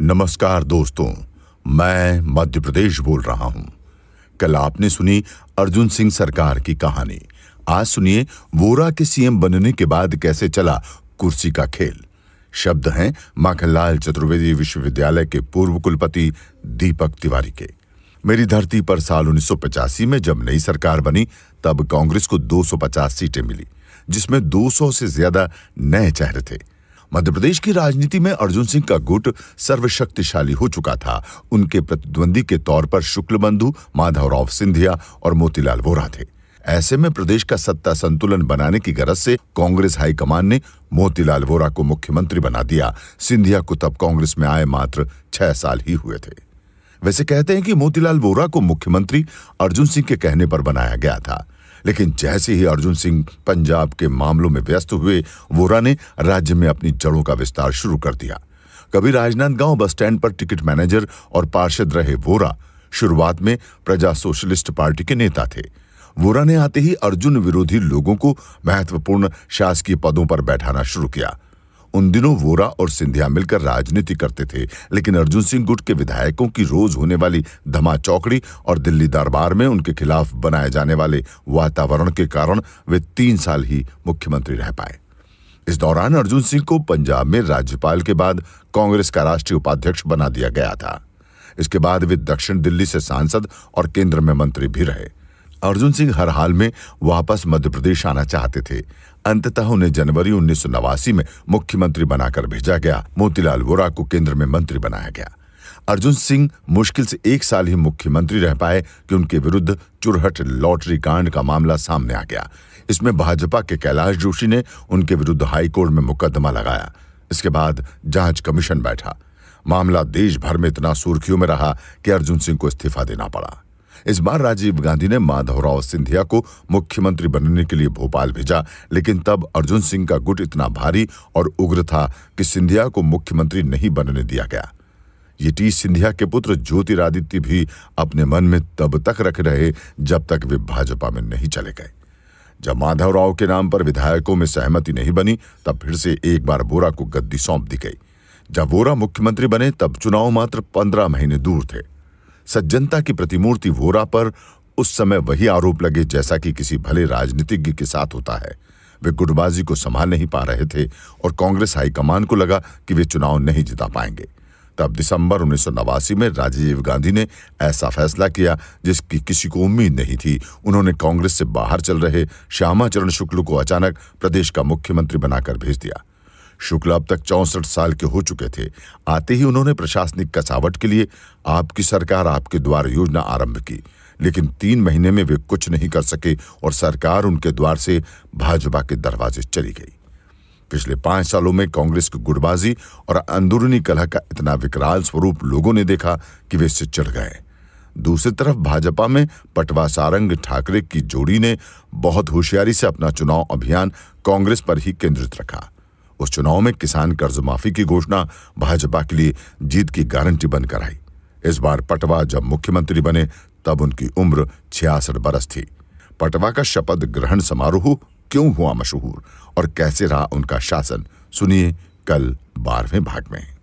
नमस्कार दोस्तों मैं मध्य प्रदेश बोल रहा हूं कल आपने सुनी अर्जुन सिंह सरकार की कहानी आज सुनिए वोरा के सीएम बनने के बाद कैसे चला कुर्सी का खेल शब्द हैं माखनलाल चतुर्वेदी विश्वविद्यालय के पूर्व कुलपति दीपक तिवारी के मेरी धरती पर साल उन्नीस में जब नई सरकार बनी तब कांग्रेस को 250 सीटें मिली जिसमें 200 से ज्यादा नए चेहरे थे मध्य प्रदेश की राजनीति में अर्जुन सिंह का गुट सर्वशक्तिशाली हो चुका था उनके प्रतिद्वंदी के तौर पर शुक्ल बंधु माधवराव सिंधिया और मोतीलाल वोरा थे ऐसे में प्रदेश का सत्ता संतुलन बनाने की गरज से कांग्रेस हाईकमान ने मोतीलाल वोरा को मुख्यमंत्री बना दिया सिंधिया को तब कांग्रेस में आए मात्र छह साल ही हुए थे वैसे कहते हैं कि मोतीलाल वोरा को मुख्यमंत्री अर्जुन सिंह के कहने पर बनाया गया था लेकिन जैसे ही अर्जुन सिंह पंजाब के मामलों में व्यस्त हुए वोरा ने राज्य में अपनी जड़ों का विस्तार शुरू कर दिया कभी राजनांदगांव बस स्टैंड पर टिकट मैनेजर और पार्षद रहे वोरा शुरुआत में प्रजा सोशलिस्ट पार्टी के नेता थे वोरा ने आते ही अर्जुन विरोधी लोगों को महत्वपूर्ण शासकीय पदों पर बैठाना शुरू किया उन दिनों वोरा और सिंधिया मिलकर राजनीति करते थे लेकिन अर्जुन सिंह गुट के विधायकों की रोज होने वाली धमा चौकड़ी और दिल्ली दरबार में उनके खिलाफ बनाए जाने वाले वातावरण के कारण वे तीन साल ही मुख्यमंत्री रह पाए इस दौरान अर्जुन सिंह को पंजाब में राज्यपाल के बाद कांग्रेस का राष्ट्रीय उपाध्यक्ष बना दिया गया था इसके बाद वे दक्षिण दिल्ली से सांसद और केंद्र में मंत्री भी रहे अर्जुन सिंह हर हाल में वापस मध्य प्रदेश आना चाहते थे अंततः उन्हें जनवरी उन्नीस में मुख्यमंत्री बनाकर भेजा गया मोतीलाल वोरा को केंद्र में मंत्री बनाया गया अर्जुन सिंह मुश्किल से एक साल ही मुख्यमंत्री रह पाए कि उनके विरुद्ध चुरहट लॉटरी कांड का मामला सामने आ गया इसमें भाजपा के कैलाश जोशी ने उनके विरुद्ध हाईकोर्ट में मुकदमा लगाया इसके बाद जांच कमीशन बैठा मामला देश भर में इतना सुर्खियों में रहा कि अर्जुन सिंह को इस्तीफा देना पड़ा इस बार राजीव गांधी ने माधवराव सिंधिया को मुख्यमंत्री बनने के लिए भोपाल भेजा लेकिन तब अर्जुन सिंह का गुट इतना भारी और उग्र था कि सिंधिया को मुख्यमंत्री नहीं बनने दिया गया ये टी सिंधिया के पुत्र ज्योतिरादित्य भी अपने मन में तब तक रख रहे जब तक वे भाजपा में नहीं चले गए जब माधवराव के नाम पर विधायकों में सहमति नहीं बनी तब फिर से एक बार वोरा को गद्दी सौंप दी गई जब वोरा मुख्यमंत्री बने तब चुनाव मात्र पंद्रह महीने दूर थे सज्जनता की प्रतिमूर्ति वोरा पर उस समय वही आरोप लगे जैसा कि किसी भले राजनीतिज्ञ के साथ होता है वे गुटबाजी को संभाल नहीं पा रहे थे और कांग्रेस हाईकमान को लगा कि वे चुनाव नहीं जिता पाएंगे तब दिसंबर उन्नीस में राजीव गांधी ने ऐसा फैसला किया जिसकी किसी को उम्मीद नहीं थी उन्होंने कांग्रेस से बाहर चल रहे श्यामाचरण शुक्ल को अचानक प्रदेश का मुख्यमंत्री बनाकर भेज दिया शुक्ला अब तक चौसठ साल के हो चुके थे आते ही उन्होंने प्रशासनिक कसावट के लिए आपकी सरकार आपके द्वार योजना आरंभ की लेकिन तीन महीने में वे कुछ नहीं कर सके और सरकार उनके द्वार से भाजपा के दरवाजे चली गई पिछले पांच सालों में कांग्रेस की गुड़बाजी और अंदरूनी कलह का इतना विकराल स्वरूप लोगों ने देखा कि वे इससे चढ़ गए दूसरी तरफ भाजपा में पटवा सारंग ठाकरे की जोड़ी ने बहुत होशियारी से अपना चुनाव अभियान कांग्रेस पर ही केंद्रित रखा उस चुनाव में किसान कर्ज माफी की घोषणा भाजपा के लिए जीत की गारंटी बनकर आई इस बार पटवा जब मुख्यमंत्री बने तब उनकी उम्र छियासठ बरस थी पटवा का शपथ ग्रहण समारोह क्यों हुआ मशहूर और कैसे रहा उनका शासन सुनिए कल बारहवें भाग में